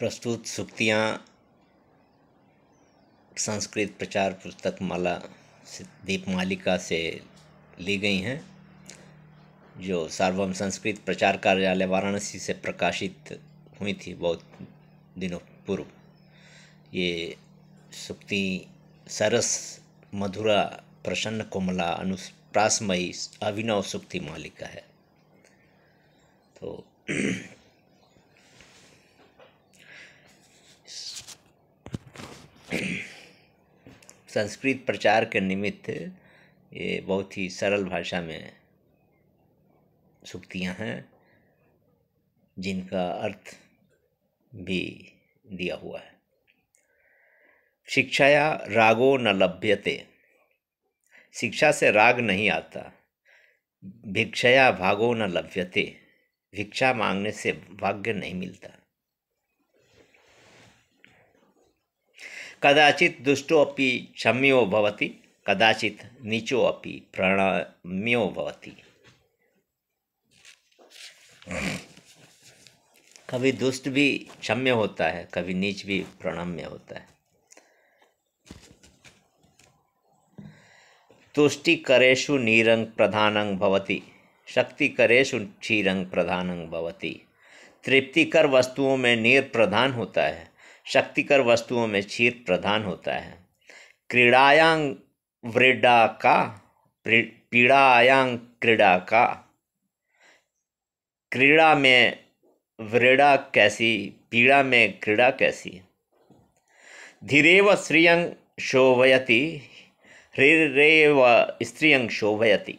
प्रस्तुत सुक्तियाँ संस्कृत प्रचार पुस्तक माला दीप मालिका से ली गई हैं जो सार्वम संस्कृत प्रचार कार्यालय वाराणसी से प्रकाशित हुई थी बहुत दिनों पूर्व ये सुक्ति सरस मधुरा प्रसन्न कोमला अनुप्रासमयी अभिनव सुक्ति मालिका है तो संस्कृत प्रचार के निमित्त ये बहुत ही सरल भाषा में सुक्तियाँ हैं जिनका अर्थ भी दिया हुआ है शिक्षाया रागो न लभ्यते शिक्षा से राग नहीं आता भिक्षया भागो न लभ्यते भिक्षा मांगने से भाग्य नहीं मिलता कदाचि दुष्टो क्षम्यो भवति कदाचित् नीचो अपि प्रणम्यो भवति कभी दुष्ट भी क्षम्य होता है कभी नीच भी प्रणम्य होता है तुष्टि करेशु नीरंग प्रधानंग भवति शक्ति करेशु क्षीरंग प्रधानंग भवति तृप्तिकर वस्तुओं में नीर प्रधान होता है शक्तिकर वस्तुओं में क्षीर प्रधान होता है क्रीड़ायांग व्रेडा का पीड़ायांग क्रीडा का क्रीड़ा में व्रेड़ा कैसी पीड़ा में क्रीड़ा कैसी धीरेव श्रियंग शोभयति व स्त्रियंग शोभयति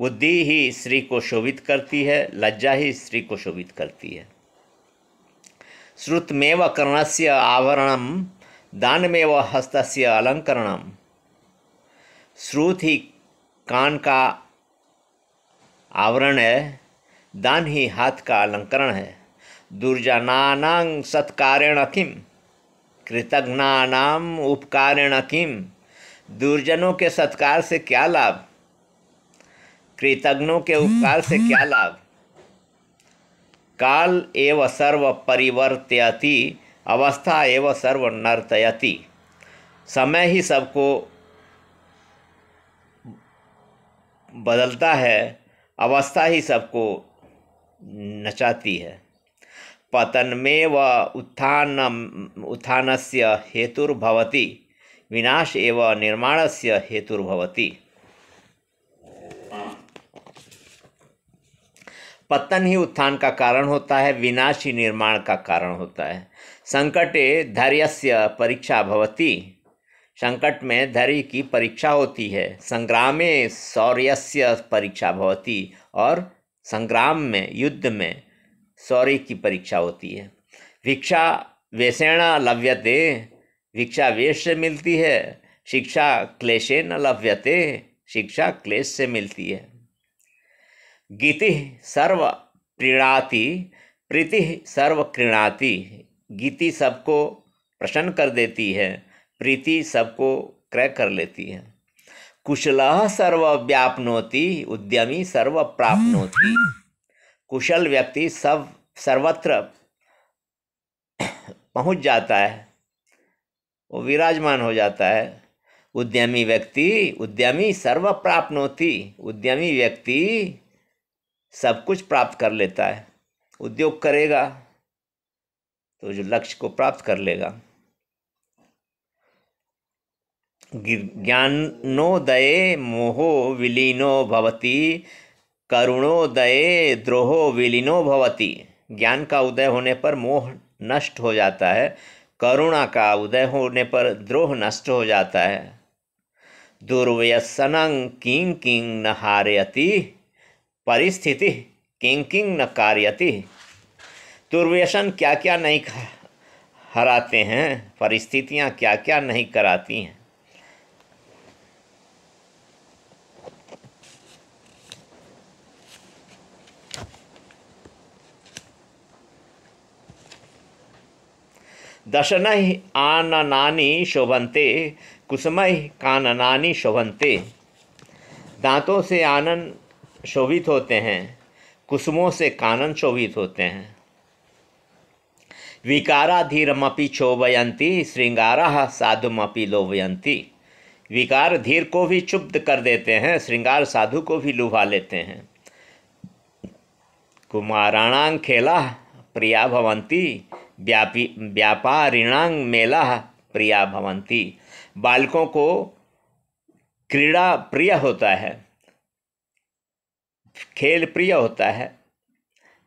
बुद्धि ही स्त्री को शोभित करती है लज्जा ही स्त्री को शोभित करती है श्रुतमेव कर्ण से आवरण दानमेव हस्त अलंकरण श्रुत ही कान का आवरण है दान ही हाथ का अलंकरण है दुर्जना सत्कारेण किम कृतघ्ना उपकारेण किम दुर्जनों के सत्कार से क्या लाभ कृतज्ञों के उपकार से क्या लाभ काल एव सर्व परिवर्त्यति अवस्था एव सर्व नर्तयति समय ही सबको बदलता है अवस्था ही सबको नचाती है में व उत्थान उत्थान से हेतुर्भवती विनाश एवं निर्माण से हेतुर्भवती पतन ही उत्थान का कारण होता है विनाश ही निर्माण का कारण होता है संकटे धैर्य परीक्षा भवती संकट में धैर्य की परीक्षा होती है संग्रामे से परीक्षा भवती और संग्राम में युद्ध में शौर्य की परीक्षा होती है भिक्षा वेषेण लभ्यते भिक्षा वेश से मिलती है शिक्षा क्लेशे न लभ्यते शिक्षा क्लेश से मिलती है गीति सर्व प्रीणाती प्रीति सर्व क्रीणाती गीति सबको प्रसन्न कर देती है प्रीति सबको क्रय कर लेती है कुशल सर्वव्यापनोति उद्यमी सर्व प्राप्नोति कुशल व्यक्ति सब सर्वत्र पहुंच जाता है वो विराजमान हो जाता है उद्यमी व्यक्ति उद्यमी सर्व प्राप्नोति उद्यमी व्यक्ति सब कुछ प्राप्त कर लेता है उद्योग करेगा तो जो लक्ष्य को प्राप्त कर लेगा ज्ञानोदय मोहो विलीनो भवती करुणोदय द्रोहो विलीनो भवती ज्ञान का उदय होने पर मोह नष्ट हो जाता है करुणा का उदय होने पर द्रोह नष्ट हो जाता है दुर्व्यसनं किं किं न परिस्थिति किंग न कार्यति दुर्व्यसन क्या क्या नहीं हराते हैं परिस्थितियां क्या क्या नहीं कराती हैं दशन आननानी शोभनते कुसुम काननानी शोभनते दांतों से आनन शोभित होते हैं कुसुमों से कानन शोभित होते हैं विकाराधीरमपि क्षोभयंती श्रृंगारा साधुमपि लोभयंती विकार धीर को भी क्षुब्ध कर देते हैं श्रृंगार साधु को भी लुभा लेते हैं कुमाराणांग खेला प्रिया भवंती व्यापी व्यापारिणांग मेला प्रिया भवंती बालकों को क्रीड़ा प्रिय होता है खेल प्रिय होता है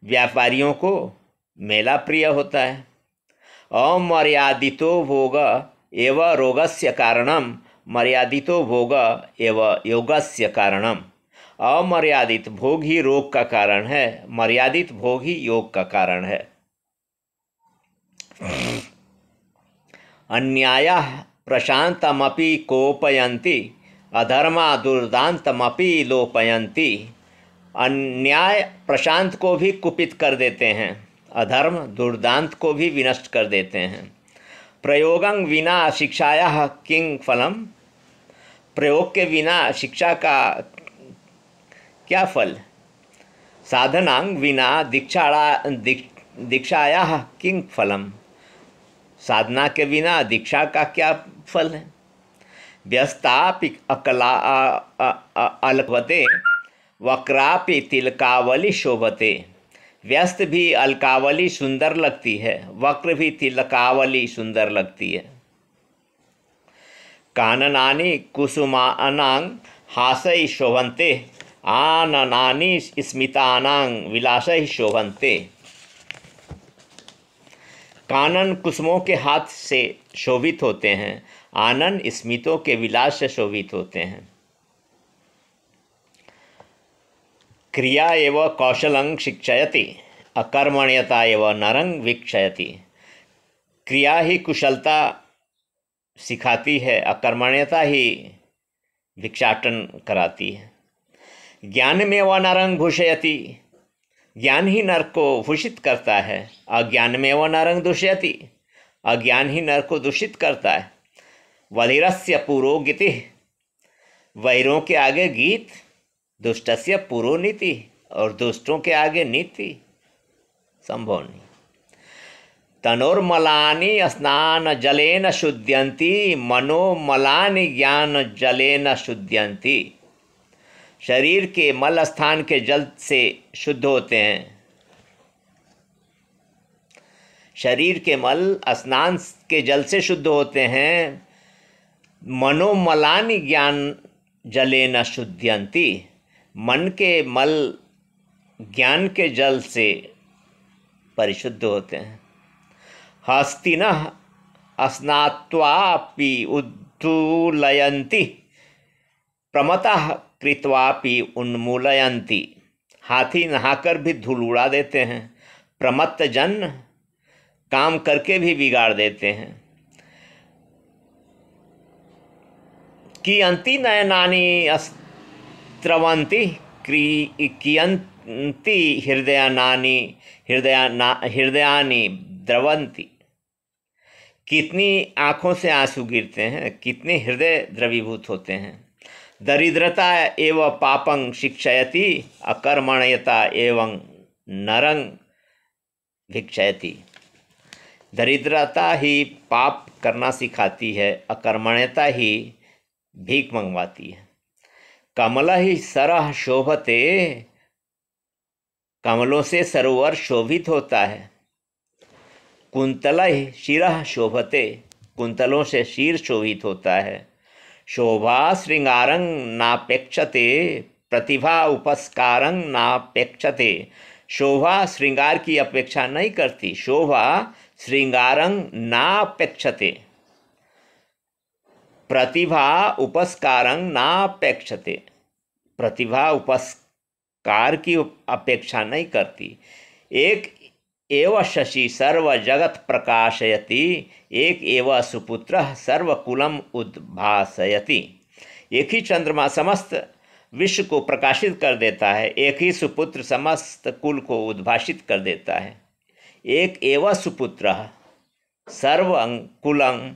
व्यापारियों को मेला प्रिय होता है अमर्यादितो भोग एवं रोगस्य कारणम मर्यादितो भोग एवं योगस्य कारणम अमर्यादित भोग ही रोग का कारण है मर्यादित भोग ही योग का कारण है अन्याय प्रशांतमपि कोपयन्ति अधर्मा दुर्दान्तमपि लोपयन्ति अन्याय प्रशांत को भी कुपित कर देते हैं अधर्म दुर्दांत को भी विनष्ट कर देते हैं प्रयोगं बिना शिक्षाया किंग फलम प्रयोग के बिना शिक्षा का क्या फल साधनांग बिना दीक्षाड़ा दिक, दीक्षाया किंग फलम साधना के बिना दीक्षा का क्या फल है व्यस्ता अकला अलगवते वक्रापि तिलकावली शोभते व्यस्त भी अलकावली सुंदर लगती है वक्र भी तिलकावली सुंदर लगती है काननानी कुसुमानांग हासई शोभनते आननानी स्मितानांग ही शोभनते कानन कुसुमों के हाथ से शोभित होते हैं आनन स्मितों के विलास से शोभित होते हैं क्रिया एव कौशल शिक्षयति अकर्मण्यता एव नरंग वीक्षयति क्रिया ही कुशलता सिखाती है अकर्मण्यता ही भिक्षाटन कराती है ज्ञान में वह नरंग भूषयती ज्ञान ही नर को भूषित करता है अज्ञान में वह नरंग दूषयति अज्ञान ही नर को दूषित करता है वधिरस्य गीति वैरों के आगे गीत से पूर्व नीति और दुष्टों के आगे नीति संभव नहीं तनोर्मलानी स्नान जलेन शुद्यंती मनोमला ज्ञान जलेन शुद्यंती शरीर के मल स्थान के जल से शुद्ध होते हैं शरीर के मल स्नान के जल से शुद्ध होते हैं मनोमलानी ज्ञान जलेन शुद्यंती मन के मल ज्ञान के जल से परिशुद्ध होते हैं हस्तिन अस्नात्वापि उद्धूलयंती प्रमता कृत्वापि उन्मूलयती हाथी नहाकर भी धूल उड़ा देते हैं प्रमत्त जन काम करके भी बिगाड़ देते हैं कि अंति नयनानी स्त्रवन्ति क्री कियन्ति हृदयानानि ना हृदयानी द्रवंती कितनी आँखों से आंसू गिरते हैं कितने हृदय द्रवीभूत होते हैं दरिद्रता एवं पापं शिक्षयति अकर्मण्यता एवं नरंग भिक्षयति दरिद्रता ही पाप करना सिखाती है अकर्मण्यता ही भीख मंगवाती है कमल ही सरह शोभते कमलों से सरोवर शोभित होता है कुंतला ही शिरह शोभते कुंतलों से शीर शोभित होता है शोभा श्रृंगारंग नापेक्षते प्रतिभा उपस्कारंग नापेक्षते शोभा श्रृंगार की अपेक्षा नहीं करती शोभा श्रृंगारंग नापेक्षते प्रतिभा उपस्कार नापेक्षते प्रतिभा उपस्कार की अपेक्षा नहीं करती एक एव शशि सर्व जगत प्रकाशयति एक एव सुपुत्र सर्वकुलम उद्भाषयति एक ही चंद्रमा समस्त विश्व को प्रकाशित कर देता है एक ही सुपुत्र समस्त कुल को उद्भाषित कर देता है एक एव सुपुत्र सर्व कुलम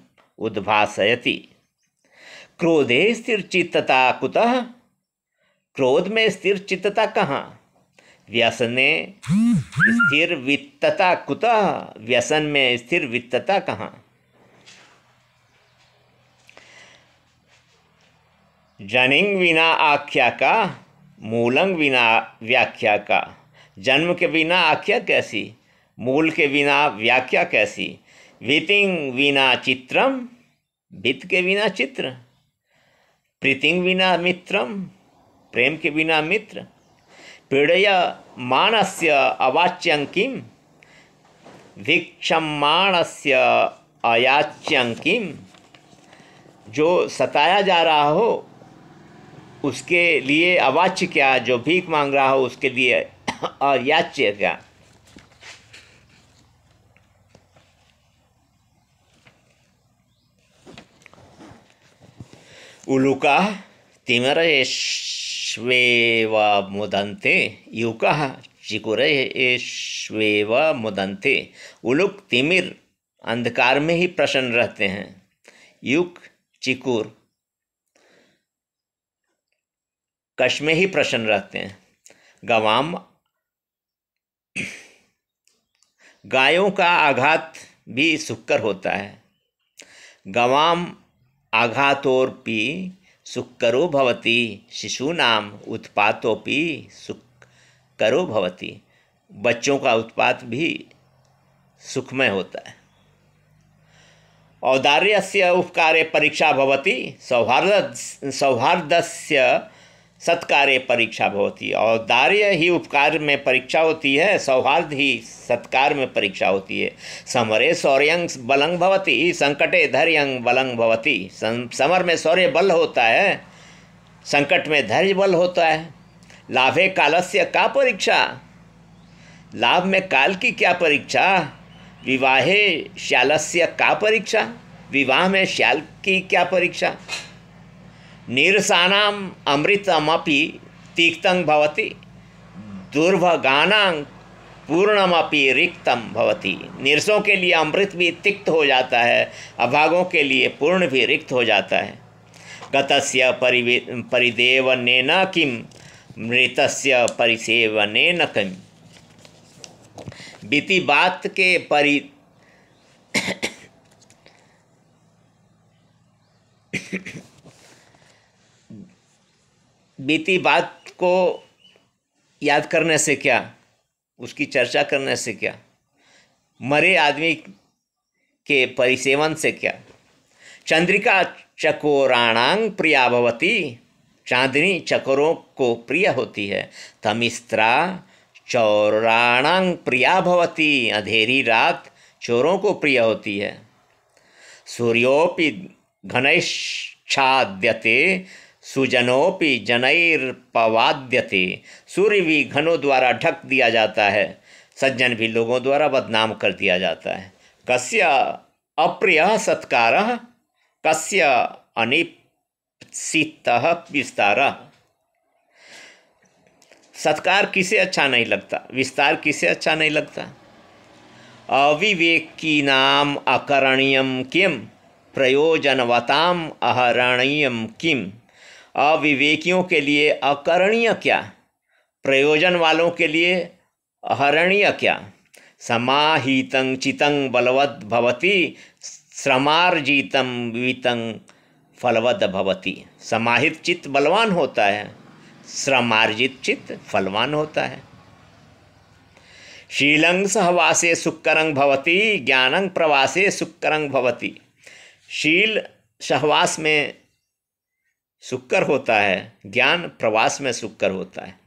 क्रोधे स्थिर चित्तता कुतः क्रोध में स्थिर चित्तता कहाँ व्यसन ने स्थिर वित्तता कुतः व्यसन में स्थिर वित्तता कहाँ जनिंग बिना आख्या का मूलंग बिना व्याख्या का जन्म के बिना आख्या कैसी मूल के बिना व्याख्या कैसी वितिंग बिना चित्रम वित्त के बिना चित्र प्रीतिम विना मित्र प्रेम के बिना मित्र पीड़या मानस्य अवाच्यं किम मानस्य अयाच्यं किम जो सताया जा रहा हो उसके लिए अवाच्य क्या जो भीख मांग रहा हो उसके लिए अयाच्य क्या उलुका तिमरयेष्वेव मुदन्ते युकः चिकुरयेष्वेव मुदंते उलुक तिमिर अंधकार में ही प्रसन्न रहते हैं युक चिकुर कश में ही प्रसन्न रहते हैं गवाम गायों का आघात भी सुखकर होता है गवाम आघातोऽपि सुकरो भवती शिशूनाम उत्पातोपि सुकरो भवती बच्चों का उत्पात भी सुखमय होता है औदार्य उपकारे परीक्षा भवती सौहार्द से सत्कार्य परीक्षा है और दार्य ही उपकार में परीक्षा होती है सौहार्द ही सत्कार में परीक्षा होती है समरे सौर्यंग बलंग भवती संकटे धैर्यंग बलंग भवती समर में सौर्य बल होता है संकट में धैर्य बल होता है लाभे कालस्य का परीक्षा लाभ में काल की क्या परीक्षा विवाहे श्यालस्य का परीक्षा विवाह में श्याल की क्या परीक्षा नीरसानाम् अमृतमी तिक्तं दुर्भगा दुर्भगानां पूर्णमपि रिक्तम भवती निरसों के लिए अमृत भी तिक्त हो जाता है अभागों के लिए पूर्ण भी रिक्त हो जाता है गतस्य परिवे परिदेवन न किम मृतस्य परिसेवने न किम बीती बात के परि बीती बात को याद करने से क्या उसकी चर्चा करने से क्या मरे आदमी के परिसेवन से क्या चंद्रिका चकोराणांग प्रिया भवती चांदनी चकोरों को प्रिय होती है तमिस्त्रा चौराणांग प्रिया भवती अंधेरी रात चोरों को प्रिय होती है सूर्योपि घनैश्छाद्यते सुजनोपि पवाद्यते सूर्य भी घनों द्वारा ढक दिया जाता है सज्जन भी लोगों द्वारा बदनाम कर दिया जाता है कस्य अप्रिय सत्कार कस्य अनिपित विस्तार सत्कार किसे अच्छा नहीं लगता विस्तार किसे अच्छा नहीं लगता अविवेक की नाम अकरणीयम किम प्रयोजनवताम अहरणीयम किम अविवेकियों के लिए अकरणीय क्या प्रयोजन वालों के लिए हरणीय क्या समाहितं चितंग बलवद् भवती श्रमार्जितं वितंग फलवद भवती समाहित चित्त बलवान होता है श्रमार्जित चित्त फलवान होता है शीलंग सहवासे सुक्करंग भवती ज्ञानंग प्रवासे सुक्करंग भवती शील सहवास में सुक्कर होता है ज्ञान प्रवास में सुक्कर होता है